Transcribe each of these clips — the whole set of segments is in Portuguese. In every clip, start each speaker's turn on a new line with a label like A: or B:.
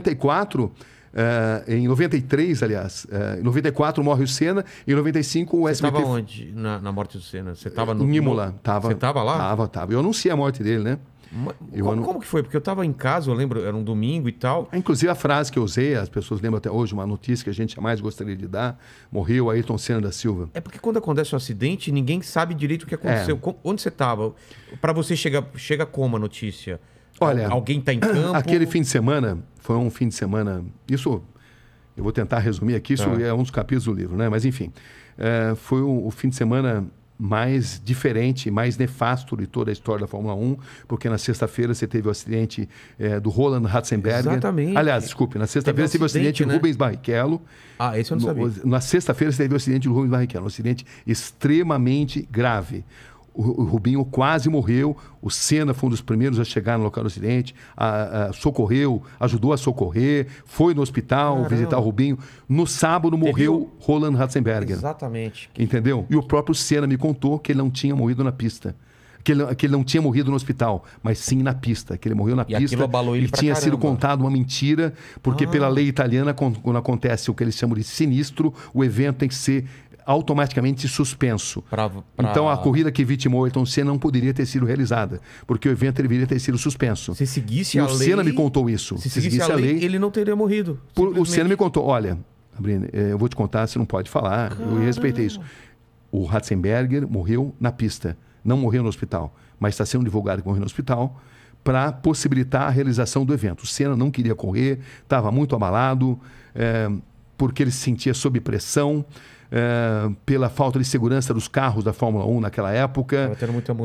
A: 94, Uh, em 93, aliás. Uh, em 94 morre o Senna, em 95 o Você SBT. Você estava onde na, na, morte do Senna? Você estava eh, no. Nímula. Tava, Você estava lá? estava estava. Eu anunciei a morte dele, né? como, anu... como, que foi? Porque eu estava em casa, eu lembro, era um domingo e tal. É, inclusive a frase que eu usei, as pessoas lembram até hoje, uma notícia que a gente jamais gostaria de dar: morreu Ayrton Senna da Silva. É porque quando acontece um acidente, ninguém sabe direito o que aconteceu. É. Onde você estava? Para você chega, chega como a notícia? Olha, alguém está em campo? Aquele fim de semana foi um fim de semana. Isso eu vou tentar resumir aqui. Isso tá. é um dos capítulos do livro, né? Mas enfim, é, foi o, o, fim de semana mais diferente, mais nefasto de toda a história da Fórmula 1, porque na sexta-feira você teve o acidente é, do Roland Ratzenberger. Exatamente. Aliás, desculpe, na sexta-feira teve, um teve o acidente né? do Rubens Barrichello. Ah, esse eu não sabia. na sexta-feira você teve o acidente do Rubens Barrichello, um acidente extremamente grave o, Rubinho quase morreu, o Senna foi um dos primeiros a chegar no local do acidente, a, a, socorreu, ajudou a socorrer, foi no hospital Caramba. visitar o Rubinho. No sábado morreu Roland Ratzenberger. Exatamente. Entendeu? E o próprio Senna me contou que ele não tinha morrido na pista. Que ele, que ele, não tinha morrido no hospital, mas sim na pista, que ele morreu na e pista. Abalou ele e tinha caramba. sido contado uma mentira, porque ah. pela lei italiana, quando acontece o que eles chamam de sinistro, o evento tem que ser automaticamente suspenso. Pra, pra... Então a corrida que vitimou Ayrton Senna não poderia ter sido realizada, porque o evento deveria ter sido suspenso. Se seguisse e a o lei... Senna me contou isso. Se, seguisse, se seguisse a, lei, lei, ele não teria morrido. Por, o Senna me contou, olha, eh, eu vou te contar, você não pode falar, Caramba. eu ah. respeitei isso. O Ratzenberger morreu na pista, não morreu no hospital, mas está sendo divulgado que morreu no hospital para possibilitar a realização do evento. O Senna não queria correr, estava muito abalado, é, porque ele se sentia sob pressão é, pela falta de segurança dos carros da Fórmula 1 naquela época,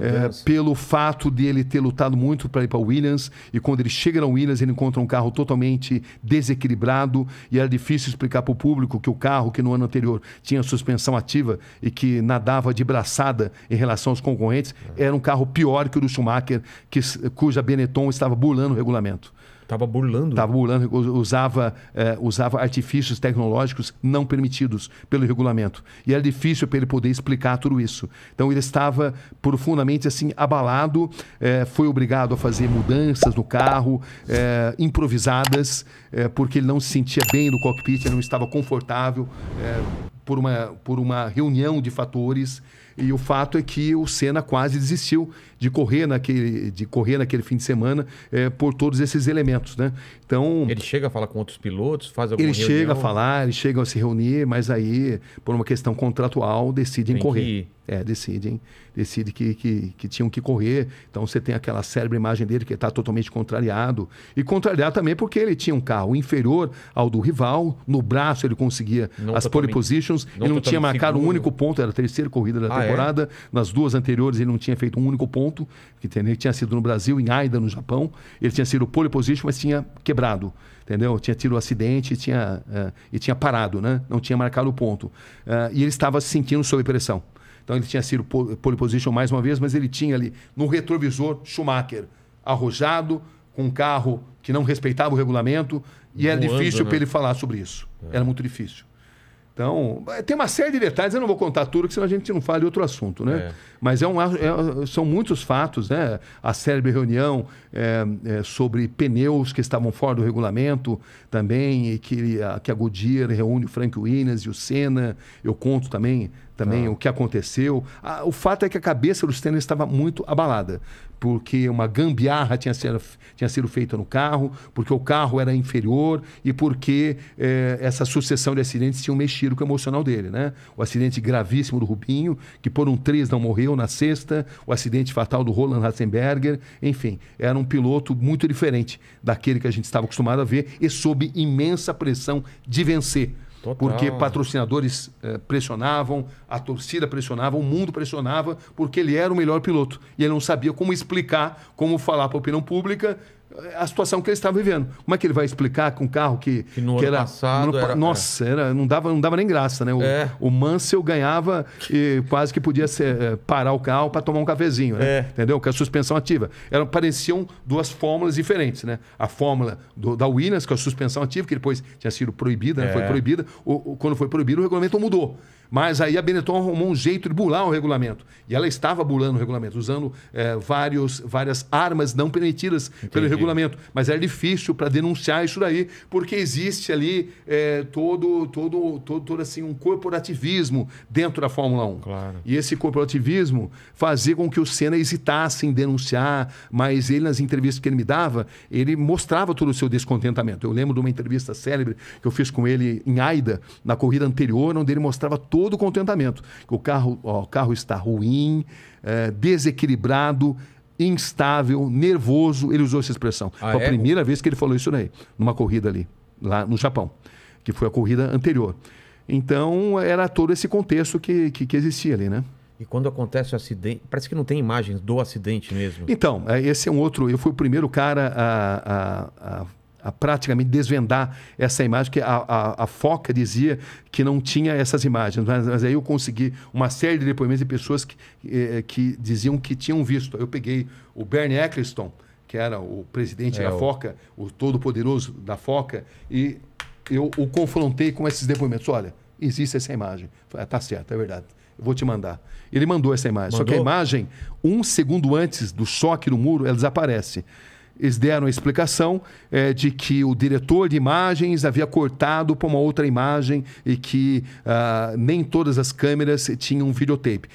A: é, pelo fato de ele ter lutado muito para ir para Williams e quando ele chega na Williams ele encontra um carro totalmente desequilibrado e era difícil explicar para o público que o carro que no ano anterior tinha suspensão ativa e que nadava de braçada em relação aos concorrentes é. era um carro pior que o do Schumacher, que, cuja Benetton estava burlando o regulamento. Tava burlando. Tava burlando, usava, eh, usava artifícios tecnológicos não permitidos pelo regulamento. E era difícil para ele poder explicar tudo isso. Então ele estava profundamente assim abalado, eh, foi obrigado a fazer mudanças no carro, eh, improvisadas, porque ele não se sentia bem no cockpit, ele não estava confortável por, uma, por uma reunião de fatores. E o fato é que o Senna quase desistiu de correr naquele, de correr naquele fim de semana é, por todos esses elementos, né? Então ele chega a falar com outros pilotos, faz alguma ele reunião? chega a falar, eles chegam a se reunir, mas aí por uma questão contratual decidem Tem correr. Que... É, decidem, decide que, que, que, tinham que correr. Então você tem aquela célebre imagem dele que está totalmente contrariado. E contrariado também porque ele tinha um carro inferior ao do rival, no braço ele conseguia não as pole positions, não ele não tinha marcado seguro. um único ponto, era a terceira corrida da ah, temporada. É? Nas duas anteriores ele não tinha feito um único ponto, entendeu? Né, ele tinha sido no Brasil, em Aida, no Japão. Ele tinha sido pole position, mas tinha quebrado, entendeu? Tinha tido um acidente e tinha, uh, e tinha parado, né? Não tinha marcado o ponto. Uh, e ele estava se sentindo sob pressão. Então ele tinha sido pole position mais uma vez, mas ele tinha ali no retrovisor Schumacher, arrojado, com um carro que não respeitava o regulamento, e era difícil né? para ele falar sobre isso. É. Era muito difícil. Então, tem uma série de detalhes, eu não vou contar tudo, que senão a gente não fala de outro assunto, né? É. Mas é um, é, são muitos fatos, né? A célebre reunião é, é, sobre pneus que estavam fora do regulamento também, e que a, que a Goodyear reúne o Frank Williams e o Senna. Eu conto também, também ah. o que aconteceu. o fato é que a cabeça do Senna estava muito abalada porque uma gambiarra tinha sido, tinha sido feita no carro, porque o carro era inferior e porque eh, essa sucessão de acidentes tinha mexido com o emocional dele. Né? O acidente gravíssimo do Rubinho, que por um 3 não morreu na sexta, o acidente fatal do Roland Ratzenberger, enfim, era um piloto muito diferente daquele que a gente estava acostumado a ver e sob imensa pressão de vencer Total. Porque patrocinadores eh, pressionavam, a torcida pressionava, o mundo pressionava, porque ele era o melhor piloto. E ele não sabia como explicar, como falar para a opinião pública a situação que ele estava vivendo. Como é que ele vai explicar com um carro que, que, no que era, passado, no, era, Nossa, era, não, dava, não dava nem graça, né? O, é. o Mansell ganhava e quase que podia ser, eh, parar o carro para tomar um cafezinho, né? É. Entendeu? Com a suspensão ativa. eram pareciam duas fórmulas diferentes, né? A fórmula do, da Williams, com a suspensão ativa, que depois tinha sido proibida, né? foi é. proibida. O, o, quando foi proibido, o regulamento mudou. Mas aí a Benetton arrumou um jeito de bular o regulamento. E ela estava bulando o regulamento, usando é, vários, várias armas não permitidas Entendi. pelo regulamento. Mas era é difícil para denunciar isso daí, porque existe ali é, todo, todo, todo, todo assim, um corporativismo dentro da Fórmula 1. Claro. E esse corporativismo fazia com que o Senna hesitasse em denunciar, mas ele, nas entrevistas que ele me dava, ele mostrava todo o seu descontentamento. Eu lembro de uma entrevista célebre que eu fiz com ele em Aida, na corrida anterior, onde ele mostrava todo todo contentamento. O carro, ó, o carro está ruim, é, desequilibrado, instável, nervoso. Ele usou essa expressão. Ah, Foi a é? primeira vez que ele falou isso aí numa corrida ali, lá no Japão, que foi a corrida anterior. Então, era todo esse contexto que, que, que existia ali, né? E quando acontece o acidente, parece que não tem imagens do acidente mesmo. Então, é, esse é um outro. Eu fui o primeiro cara a, a, a a praticamente desvendar essa imagem, que a, a, a, foca dizia que não tinha essas imagens. Mas, mas, aí eu consegui uma série de depoimentos de pessoas que, eh, eh, que diziam que tinham visto. Eu peguei o Bernie Eccleston, que era o presidente é, da o... Foca, o todo-poderoso da Foca, e eu o confrontei com esses depoimentos. Olha, existe essa imagem. Falei, ah, tá certo, é verdade. Eu vou te mandar. Ele mandou essa imagem. Mandou? Só que a imagem, um segundo antes do choque no muro, ela desaparece eles deram a explicação é, de que o diretor de imagens havia cortado para uma outra imagem e que ah, nem todas as câmeras tinham videotape.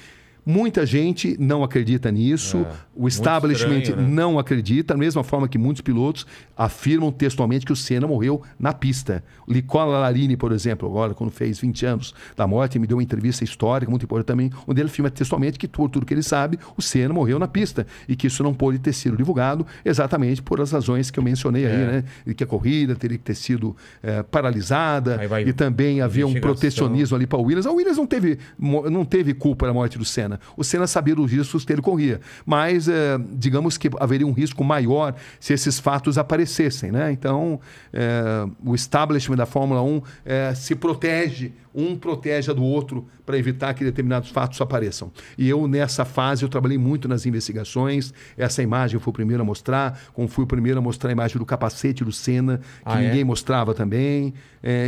A: Muita gente não acredita nisso, é, o establishment estranho, né? não acredita, da mesma forma que muitos pilotos afirmam textualmente que o Senna morreu na pista. Licola Larini, por exemplo, agora, quando fez 20 anos da morte, me deu uma entrevista histórica muito importante também, onde ele afirma textualmente que, por tudo que ele sabe, o Senna morreu na pista e que isso não pôde ter sido divulgado exatamente por as razões que eu mencionei é. aí, né? E que a corrida teria que ter sido é, paralisada e também havia um protecionismo ali para o Williams. A Williams não teve, não teve culpa da morte do Senna. Senna. Né? O Senna sabia dos riscos que ele corria, mas é, digamos que haveria um risco maior se esses fatos aparecessem. Né? Então, é, o establishment da Fórmula 1 é, eh, se protege, um protege do outro para evitar que determinados fatos apareçam. E eu, nessa fase, eu trabalhei muito nas investigações. Essa imagem eu fui o primeiro a mostrar, como fui o primeiro a mostrar a imagem do capacete do Senna, que ah, é? ninguém mostrava também.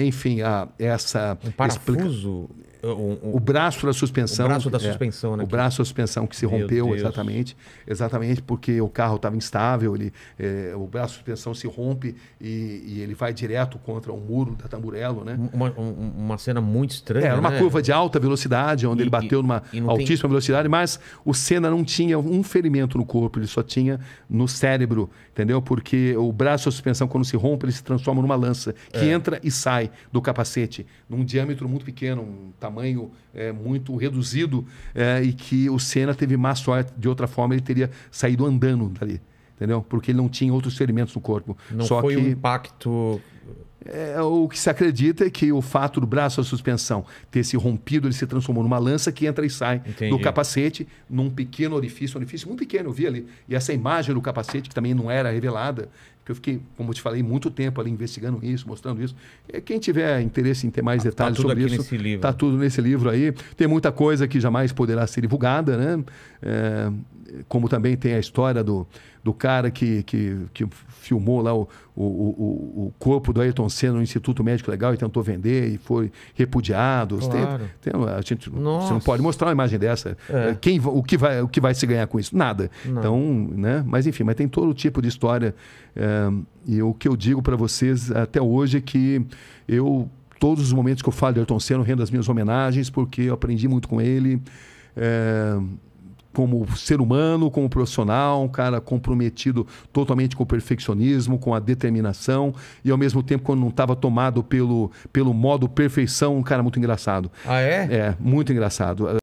A: enfim, a, essa... Um parafuso... Explica o, o, braço da suspensão. O braço da é. suspensão, é, né? O braço da suspensão que se rompeu, exatamente. Exatamente porque o carro estava instável, ele, é, o braço da suspensão se rompe e, e, ele vai direto contra o muro da Tamburello, né? Uma, uma cena muito estranha. É, era uma né? curva de alta velocidade, onde e, ele bateu numa altíssima tem... velocidade, mas o Senna não tinha um ferimento no corpo, ele só tinha no cérebro, entendeu? Porque o braço da suspensão, quando se rompe, ele se transforma numa lança que é. entra e sai do capacete, num diâmetro muito pequeno, um tamanho tamanho é, muito reduzido é, e que o Senna teve má sorte. De outra forma, ele teria saído andando dali, entendeu? Porque ele não tinha outros ferimentos no corpo. Não Só foi que... um impacto... É, o que se acredita é que o fato do braço da suspensão ter se rompido, ele se transformou numa lança que entra e sai Entendi. do capacete, num pequeno orifício, um orifício muito pequeno, eu vi ali. E essa imagem do capacete, que também não era revelada, porque eu fiquei, como eu te falei, muito tempo ali investigando isso, mostrando isso. E quem tiver interesse em ter mais tá detalhes tá sobre isso, está tudo nesse livro aí. Tem muita coisa que jamais poderá ser divulgada, né? É, como também tem a história do, do cara que, que, que filmou lá o, o, o, o corpo do Ayrton Senna no Instituto Médico Legal e tentou vender e foi repudiado. Claro. Tem, tem, a gente, você não pode mostrar uma imagem dessa. É. é quem, o, que vai, o que vai se ganhar com isso? Nada. Então, né? Mas enfim, mas tem todo tipo de história. É, é, e o que eu digo para vocês até hoje é que eu, todos os momentos que eu falo de Ayrton Senna, eu rendo as minhas homenagens, porque eu aprendi muito com ele. É, como ser humano, como profissional, um cara comprometido totalmente com o perfeccionismo, com a determinação e ao mesmo tempo quando não estava tomado pelo, pelo modo perfeição, um cara muito engraçado. Ah é? É muito engraçado.